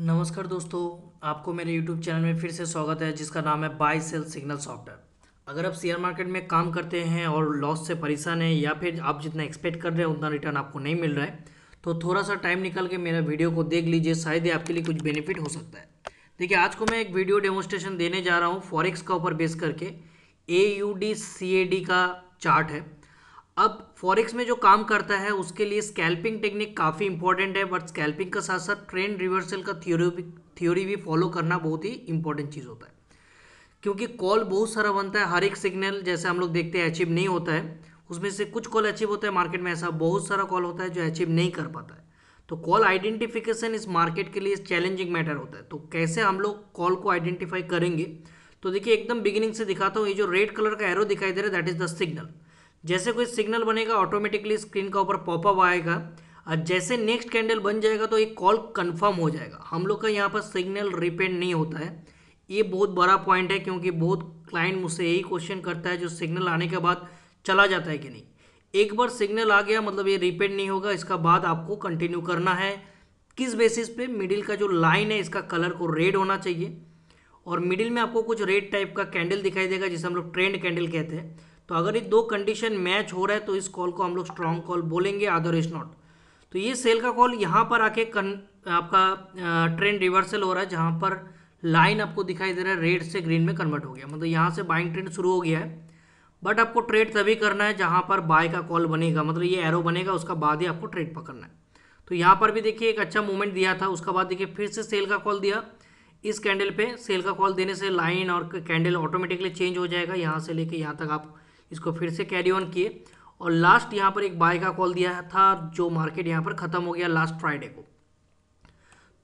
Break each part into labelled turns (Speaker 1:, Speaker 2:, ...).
Speaker 1: नमस्कार दोस्तों आपको मेरे यूट्यूब चैनल में फिर से स्वागत है जिसका नाम है बाई सेल सिग्नल सॉफ्टवेयर अगर आप शेयर मार्केट में काम करते हैं और लॉस से परेशान हैं या फिर आप जितना एक्सपेक्ट कर रहे हैं उतना रिटर्न आपको नहीं मिल रहा है तो थोड़ा सा टाइम निकाल के मेरा वीडियो को देख लीजिए शायद ही आपके लिए कुछ बेनिफिट हो सकता है देखिए आज को मैं एक वीडियो डेमोस्ट्रेशन देने जा रहा हूँ फॉरिक्स का ऊपर बेस करके A U D C A D का चार्ट है अब फॉरेक्स में जो काम करता है उसके लिए स्कैल्पिंग टेक्निक काफ़ी इंपॉर्टेंट है बट स्कैल्पिंग के साथ साथ ट्रेंड रिवर्सल का थ्योरी भी थ्योरी भी फॉलो करना बहुत ही इंपॉर्टेंट चीज़ होता है क्योंकि कॉल बहुत सारा बनता है हर एक सिग्नल जैसे हम लोग देखते हैं अचीव नहीं होता है उसमें से कुछ कॉल अचीव होता है मार्केट में ऐसा बहुत सारा कॉल होता है जो अचीव नहीं कर पाता है तो कॉल आइडेंटिफिकेशन इस मार्केट के लिए चैलेंजिंग मैटर होता है तो कैसे हम लोग कॉल को आइडेंटिफाई करेंगे तो देखिए एकदम बिगिनिंग से दिखाता हूँ ये जो रेड कलर का एरो दिखाई दे रहा है दैट इज़ द सिग्नल जैसे कोई सिग्नल बनेगा ऑटोमेटिकली स्क्रीन का ऊपर पॉपअप आएगा और जैसे नेक्स्ट कैंडल बन जाएगा तो एक कॉल कंफर्म हो जाएगा हम लोग का यहाँ पर सिग्नल रिपेंड नहीं होता है ये बहुत बड़ा पॉइंट है क्योंकि बहुत क्लाइंट मुझसे यही क्वेश्चन करता है जो सिग्नल आने के बाद चला जाता है कि नहीं एक बार सिग्नल आ गया मतलब ये रिपेंड नहीं होगा इसका बाद आपको कंटिन्यू करना है किस बेसिस पे मिडिल का जो लाइन है इसका कलर को रेड होना चाहिए और मिडिल में आपको कुछ रेड टाइप का कैंडल दिखाई देगा जिसे हम लोग ट्रेंड कैंडल कहते हैं तो अगर ये दो कंडीशन मैच हो रहा है तो इस कॉल को हम लोग स्ट्रॉन्ग कॉल बोलेंगे इज नॉट तो ये सेल का कॉल यहाँ पर आके कन, आपका ट्रेंड रिवर्सल हो रहा है जहाँ पर लाइन आपको दिखाई दे रहा है रेड से ग्रीन में कन्वर्ट हो गया मतलब यहाँ से बाइंग ट्रेंड शुरू हो गया है बट आपको ट्रेड तभी करना है जहाँ पर बाय का कॉल बनेगा मतलब ये एरो बनेगा उसका बाद ही आपको ट्रेड पकड़ना है तो यहाँ पर भी देखिए एक अच्छा मूवमेंट दिया था उसका बाद देखिए फिर से सेल का कॉल दिया इस कैंडल पे सेल का कॉल देने से लाइन और कैंडल ऑटोमेटिकली चेंज हो जाएगा यहाँ से लेके यहाँ तक आप इसको फिर से कैरी ऑन किए और लास्ट यहाँ पर एक बाय का कॉल दिया था जो मार्केट यहाँ पर ख़त्म हो गया लास्ट फ्राइडे को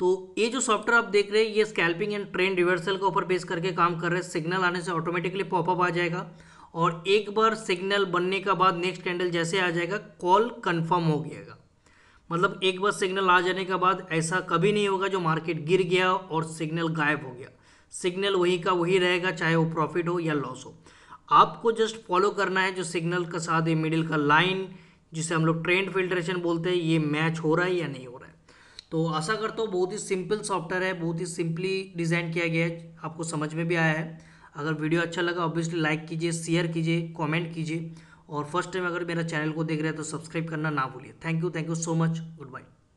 Speaker 1: तो ये जो सॉफ्टवेयर आप देख रहे हैं ये स्कैल्पिंग एंड ट्रेंड रिवर्सल के ऊपर बेस करके काम कर रहे हैं सिग्नल आने से ऑटोमेटिकली पॉपअप आ जाएगा और एक बार सिग्नल बनने का बाद नेक्स्ट कैंडल जैसे आ जाएगा कॉल कन्फर्म हो गया मतलब एक बार सिग्नल आ जाने के बाद ऐसा कभी नहीं होगा जो मार्केट गिर गया और सिग्नल गायब हो गया सिग्नल वही का वही रहेगा चाहे वो प्रॉफिट हो या लॉस हो आपको जस्ट फॉलो करना है जो सिग्नल का साथ ये मिडिल का लाइन जिसे हम लोग ट्रेंड फिल्ट्रेशन बोलते हैं ये मैच हो रहा है या नहीं हो रहा है तो आशा करता हूँ बहुत ही सिंपल सॉफ्टवेयर है बहुत ही सिंपली डिज़ाइन किया गया है आपको समझ में भी आया है अगर वीडियो अच्छा लगा ऑब्वियसली लाइक कीजिए शेयर कीजिए कॉमेंट कीजिए और फर्स्ट टाइम अगर मेरा चैनल को देख रहे हैं तो सब्सक्राइब करना ना भूलिए thank you thank you so much good bye